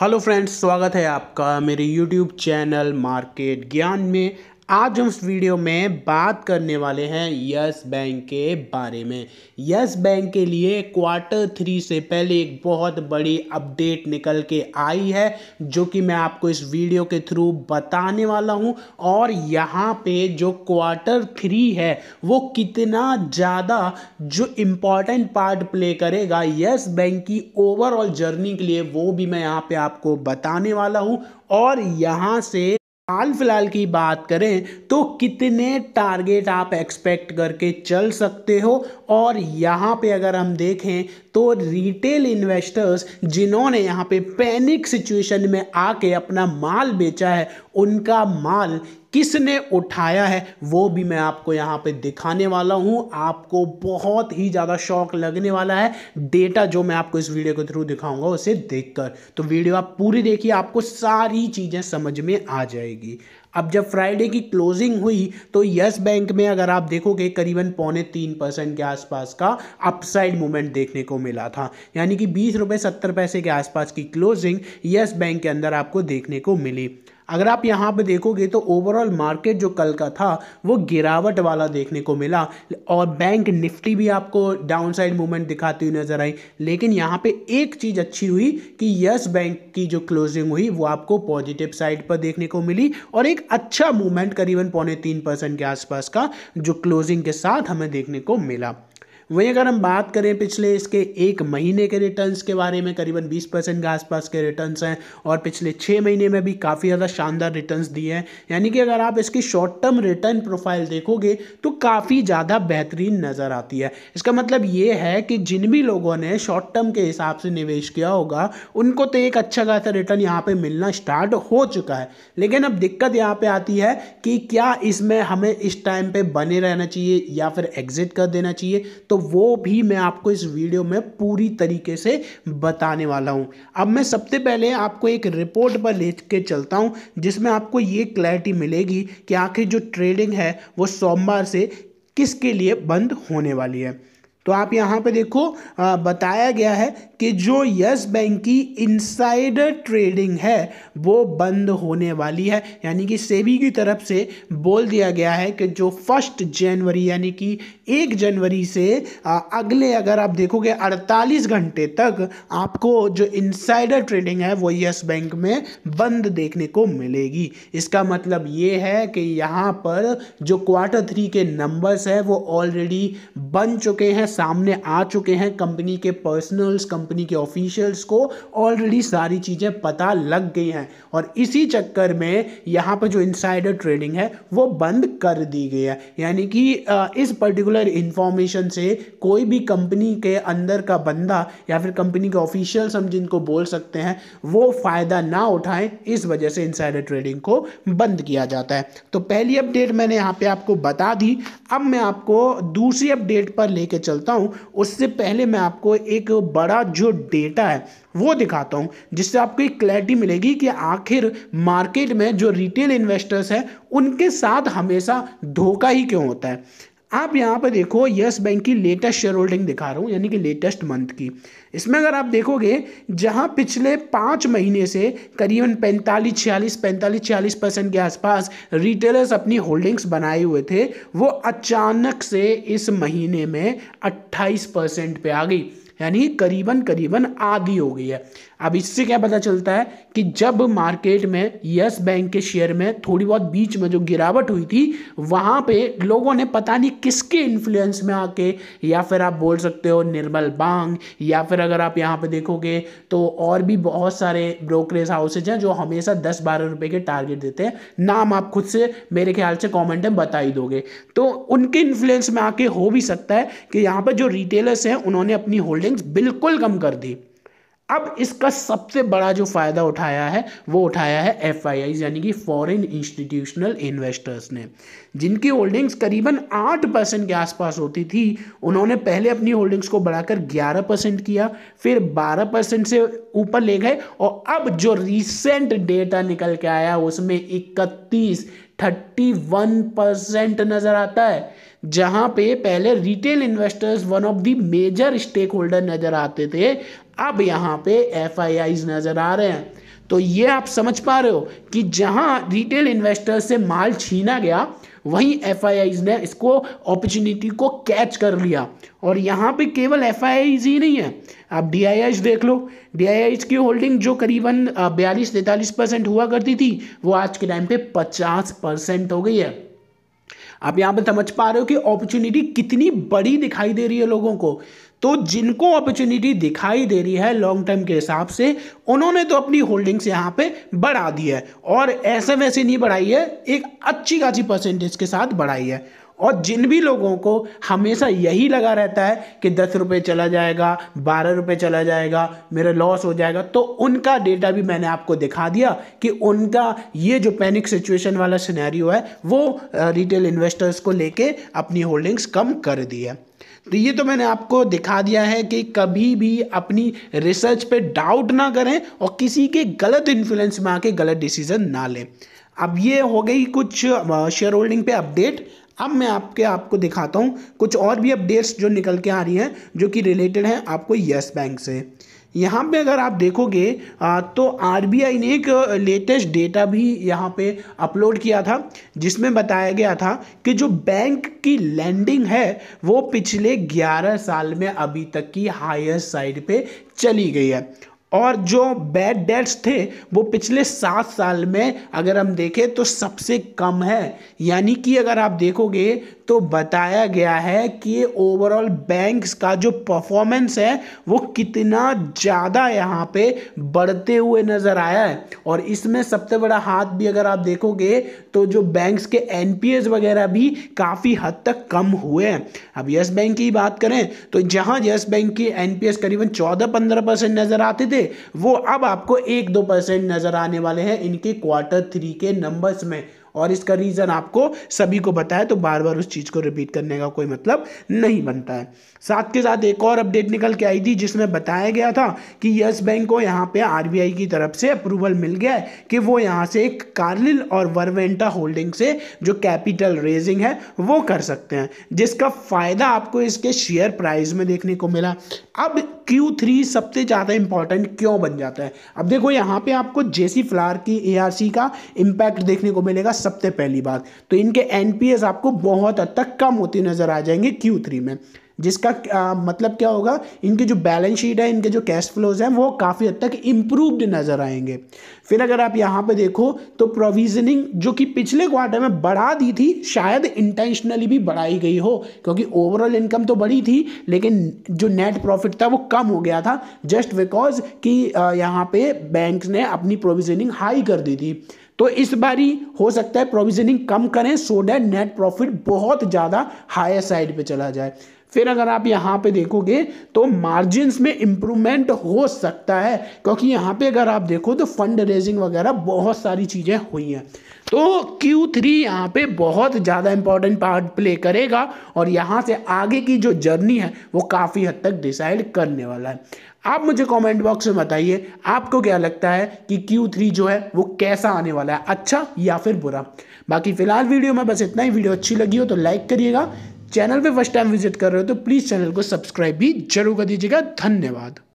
hello friends स्वागत है आपका मेरे यूट्यूब चैनल मार्केट ज्ञान में आज हम इस वीडियो में बात करने वाले हैं यस बैंक के बारे में यस बैंक के लिए क्वार्टर थ्री से पहले एक बहुत बड़ी अपडेट निकल के आई है जो कि मैं आपको इस वीडियो के थ्रू बताने वाला हूं और यहां पे जो क्वार्टर थ्री है वो कितना ज़्यादा जो इम्पॉर्टेंट पार्ट प्ले करेगा यस बैंक की ओवरऑल जर्नी के लिए वो भी मैं यहाँ पर आपको बताने वाला हूँ और यहाँ से हाल फिलहाल की बात करें तो कितने टारगेट आप एक्सपेक्ट करके चल सकते हो और यहाँ पे अगर हम देखें तो रिटेल इन्वेस्टर्स जिन्होंने यहाँ पे पैनिक सिचुएशन में आके अपना माल बेचा है उनका माल किसने उठाया है वो भी मैं आपको यहाँ पे दिखाने वाला हूँ आपको बहुत ही ज़्यादा शौक लगने वाला है डेटा जो मैं आपको इस वीडियो के थ्रू दिखाऊंगा उसे देखकर तो वीडियो आप पूरी देखिए आपको सारी चीज़ें समझ में आ जाएगी अब जब फ्राइडे की क्लोजिंग हुई तो यस बैंक में अगर आप देखोगे करीबन पौने तीन परसेंट के आसपास का अपसाइड मूवमेंट देखने को मिला था यानी कि बीस रुपये सत्तर पैसे के आसपास की क्लोजिंग यस बैंक के अंदर आपको देखने को मिली अगर आप यहाँ पे देखोगे तो ओवरऑल मार्केट जो कल का था वो गिरावट वाला देखने को मिला और बैंक निफ्टी भी आपको डाउन साइड मूवमेंट दिखाती हुई नज़र आई लेकिन यहाँ पे एक चीज़ अच्छी हुई कि यस बैंक की जो क्लोजिंग हुई वो आपको पॉजिटिव साइड पर देखने को मिली और एक अच्छा मूवमेंट करीबन पौने तीन परसेंट के आसपास का जो क्लोजिंग के साथ हमें देखने को मिला वहीं अगर हम बात करें पिछले इसके एक महीने के रिटर्न्स के बारे में करीबन 20 परसेंट के आसपास के रिटर्न्स हैं और पिछले छः महीने में भी काफ़ी ज़्यादा शानदार रिटर्न्स दिए हैं यानी कि अगर आप इसकी शॉर्ट टर्म रिटर्न प्रोफाइल देखोगे तो काफ़ी ज़्यादा बेहतरीन नज़र आती है इसका मतलब ये है कि जिन भी लोगों ने शॉर्ट टर्म के हिसाब से निवेश किया होगा उनको तो एक अच्छा खासा रिटर्न यहाँ पर मिलना स्टार्ट हो चुका है लेकिन अब दिक्कत यहाँ पर आती है कि क्या इसमें हमें इस टाइम पर बने रहना चाहिए या फिर एग्जिट कर देना चाहिए तो तो वो भी मैं आपको इस वीडियो में पूरी तरीके से बताने वाला हूँ अब मैं सबसे पहले आपको एक रिपोर्ट पर ले के चलता हूँ जिसमें आपको ये क्लैरिटी मिलेगी कि आखिर जो ट्रेडिंग है वो सोमवार से किसके लिए बंद होने वाली है तो आप यहाँ पे देखो आ, बताया गया है कि जो यस बैंक की इनसाइडर ट्रेडिंग है वो बंद होने वाली है यानी कि सेबी की तरफ से बोल दिया गया है कि जो फर्स्ट जनवरी यानी कि एक जनवरी से आ, अगले अगर आप देखोगे 48 घंटे तक आपको जो इनसाइडर ट्रेडिंग है वो यस बैंक में बंद देखने को मिलेगी इसका मतलब ये है कि यहाँ पर जो क्वार्टर थ्री के नंबर्स है वो ऑलरेडी बन चुके हैं सामने आ चुके हैं कंपनी के पर्सनल्स कंपनी के ऑफिशियल्स को ऑलरेडी सारी चीज़ें पता लग गई हैं और इसी चक्कर में यहाँ पर जो इनसाइडर ट्रेडिंग है वो बंद कर दी गई है यानी कि इस पर्टिकुलर इन्फॉर्मेशन से कोई भी कंपनी के अंदर का बंदा या फिर कंपनी के ऑफिशियल्स हम जिनको बोल सकते हैं वो फ़ायदा ना उठाएं इस वजह से इनसाइडर ट्रेडिंग को बंद किया जाता है तो पहली अपडेट मैंने यहाँ पे आपको बता दी अब मैं आपको दूसरी अपडेट पर लेके चलता करता हूँ उससे पहले मैं आपको एक बड़ा जो डेटा है वो दिखाता हूँ जिससे आपको एक क्लैरिटी मिलेगी कि आखिर मार्केट में जो रिटेल इन्वेस्टर्स हैं उनके साथ हमेशा धोखा ही क्यों होता है आप यहाँ पर देखो यस बैंक की लेटेस्ट शेयर होल्डिंग दिखा रहा हूँ यानी कि लेटेस्ट मंथ की इसमें अगर आप देखोगे जहाँ पिछले पाँच महीने से करीबन पैंतालीस छियालीस पैंतालीस छियालीस परसेंट के आसपास रिटेलर्स अपनी होल्डिंग्स बनाए हुए थे वो अचानक से इस महीने में अट्ठाईस परसेंट पर आ गई यानी करीबन करीबन आधी हो गई है अब इससे क्या पता चलता है कि जब मार्केट में यस बैंक के शेयर में थोड़ी बहुत बीच में जो गिरावट हुई थी वहाँ पे लोगों ने पता नहीं किसके इन्फ्लुएंस में आके या फिर आप बोल सकते हो निर्मल बांग या फिर अगर आप यहाँ पे देखोगे तो और भी बहुत सारे ब्रोकरेज हाउसेज हैं जो हमेशा दस बारह रुपये के टारगेट देते हैं नाम आप खुद से मेरे ख्याल से कॉमेंट में बता ही दोगे तो उनके इन्फ्लुएंस में आके हो भी सकता है कि यहाँ पर जो रिटेलर्स हैं उन्होंने अपनी होल्डिंग्स बिल्कुल कम कर दी अब इसका सबसे बड़ा जो फ़ायदा उठाया है वो उठाया है एफ यानी कि फॉरेन इंस्टीट्यूशनल इन्वेस्टर्स ने जिनकी होल्डिंग्स करीबन आठ परसेंट के आसपास होती थी उन्होंने पहले अपनी होल्डिंग्स को बढ़ाकर ग्यारह परसेंट किया फिर बारह परसेंट से ऊपर ले गए और अब जो रिसेंट डेटा निकल के आया उसमें इकतीस थर्टी वन परसेंट नज़र आता है जहां पे पहले retail investors one of the major stake holder नज़र आते थे अब यहाँ पे एफ नज़र आ रहे हैं तो ये आप समझ पा रहे हो कि जहां रिटेल इन्वेस्टर्स से माल छीना गया वहीं एफ ने इसको अपॉर्चुनिटी को कैच कर लिया और यहाँ पे केवल एफ ही नहीं है आप डी देख लो डी की होल्डिंग जो करीबन बयालीस तैतालीस परसेंट हुआ करती थी वो आज के टाइम पे पचास परसेंट हो गई है आप यहाँ पे समझ पा रहे हो कि अपॉर्चुनिटी कितनी बड़ी दिखाई दे रही है लोगों को तो जिनको अपॉर्चुनिटी दिखाई दे रही है लॉन्ग टर्म के हिसाब से उन्होंने तो अपनी होल्डिंग्स यहाँ पे बढ़ा दी है और ऐसे वैसे नहीं बढ़ाई है एक अच्छी खासी परसेंटेज के साथ बढ़ाई है और जिन भी लोगों को हमेशा यही लगा रहता है कि दस रुपये चला जाएगा बारह रुपये चला जाएगा मेरा लॉस हो जाएगा तो उनका डेटा भी मैंने आपको दिखा दिया कि उनका ये जो पैनिक सिचुएशन वाला सिनेरियो है वो रिटेल इन्वेस्टर्स को लेके अपनी होल्डिंग्स कम कर दी है तो ये तो मैंने आपको दिखा दिया है कि कभी भी अपनी रिसर्च पे डाउट ना करें और किसी के गलत इन्फ्लुएंस में आके गलत डिसीज़न ना लें अब ये हो गई कुछ शेयर होल्डिंग पे अपडेट अब मैं आपके आपको दिखाता हूँ कुछ और भी अपडेट्स जो निकल के आ रही हैं जो कि रिलेटेड हैं आपको यस बैंक से यहाँ पे अगर आप देखोगे तो आई ने एक लेटेस्ट डेटा भी यहाँ पे अपलोड किया था जिसमें बताया गया था कि जो बैंक की लैंडिंग है वो पिछले 11 साल में अभी तक की हायर साइड पे चली गई है और जो बैड डेट्स थे वो पिछले सात साल में अगर हम देखें तो सबसे कम है यानी कि अगर आप देखोगे तो बताया गया है कि ओवरऑल बैंक्स का जो परफॉर्मेंस है वो कितना ज़्यादा यहाँ पे बढ़ते हुए नज़र आया है और इसमें सबसे बड़ा हाथ भी अगर आप देखोगे तो जो बैंक्स के एन वगैरह भी काफ़ी हद तक कम हुए हैं अब यस बैंक की बात करें तो जहाँ यस बैंक के एन करीबन चौदह पंद्रह परसेंट नज़र आते थे थे वो अब आपको एक दो परसेंट नज़र आने वाले हैं इनके क्वार्टर थ्री के नंबर्स में और इसका रीज़न आपको सभी को बताया तो बार बार उस चीज़ को रिपीट करने का कोई मतलब नहीं बनता है साथ के साथ एक और अपडेट निकल के आई थी जिसमें बताया गया था कि यस बैंक को यहाँ पे आर की तरफ से अप्रूवल मिल गया है कि वो यहाँ से एक कार्लिल और वर्वेंटा होल्डिंग से जो कैपिटल रेजिंग है वो कर सकते हैं जिसका फ़ायदा आपको इसके शेयर प्राइस में देखने को मिला अब Q3 सबसे ज़्यादा इंपॉर्टेंट क्यों बन जाता है अब देखो यहाँ पे आपको जेसी फ्लार की ए का इम्पैक्ट देखने को मिलेगा सबसे पहली बात तो इनके एन आपको बहुत हद तक कम होती नज़र आ जाएंगे क्यू में जिसका आ, मतलब क्या होगा इनके जो बैलेंस शीट है इनके जो कैश फ्लोज हैं वो काफ़ी हद तक इम्प्रूवड नज़र आएंगे फिर अगर आप यहाँ पे देखो तो प्रोविजनिंग जो कि पिछले क्वार्टर में बढ़ा दी थी शायद इंटेंशनली भी बढ़ाई गई हो क्योंकि ओवरऑल इनकम तो बढ़ी थी लेकिन जो नेट प्रॉफिट था वो कम हो गया था जस्ट बिकॉज कि यहाँ पे बैंक ने अपनी प्रोविजनिंग हाई कर दी थी तो इस बारी हो सकता है प्रोविजनिंग कम करें सो डैट नेट प्रॉफिट बहुत ज़्यादा हायर साइड पे चला जाए फिर अगर आप यहाँ पे देखोगे तो मार्जिन में इम्प्रूवमेंट हो सकता है क्योंकि यहाँ पे अगर आप देखो तो फंड रेजिंग वगैरह बहुत सारी चीज़ें हुई हैं तो Q3 थ्री यहाँ पर बहुत ज़्यादा इंपॉर्टेंट पार्ट प्ले करेगा और यहाँ से आगे की जो जर्नी है वो काफ़ी हद तक डिसाइड करने वाला है आप मुझे कमेंट बॉक्स में बताइए आपको क्या लगता है कि Q3 जो है वो कैसा आने वाला है अच्छा या फिर बुरा बाकी फिलहाल वीडियो में बस इतना ही वीडियो अच्छी लगी हो तो लाइक करिएगा चैनल पे फर्स्ट टाइम विजिट कर रहे हो तो प्लीज़ चैनल को सब्सक्राइब भी जरूर कर दीजिएगा धन्यवाद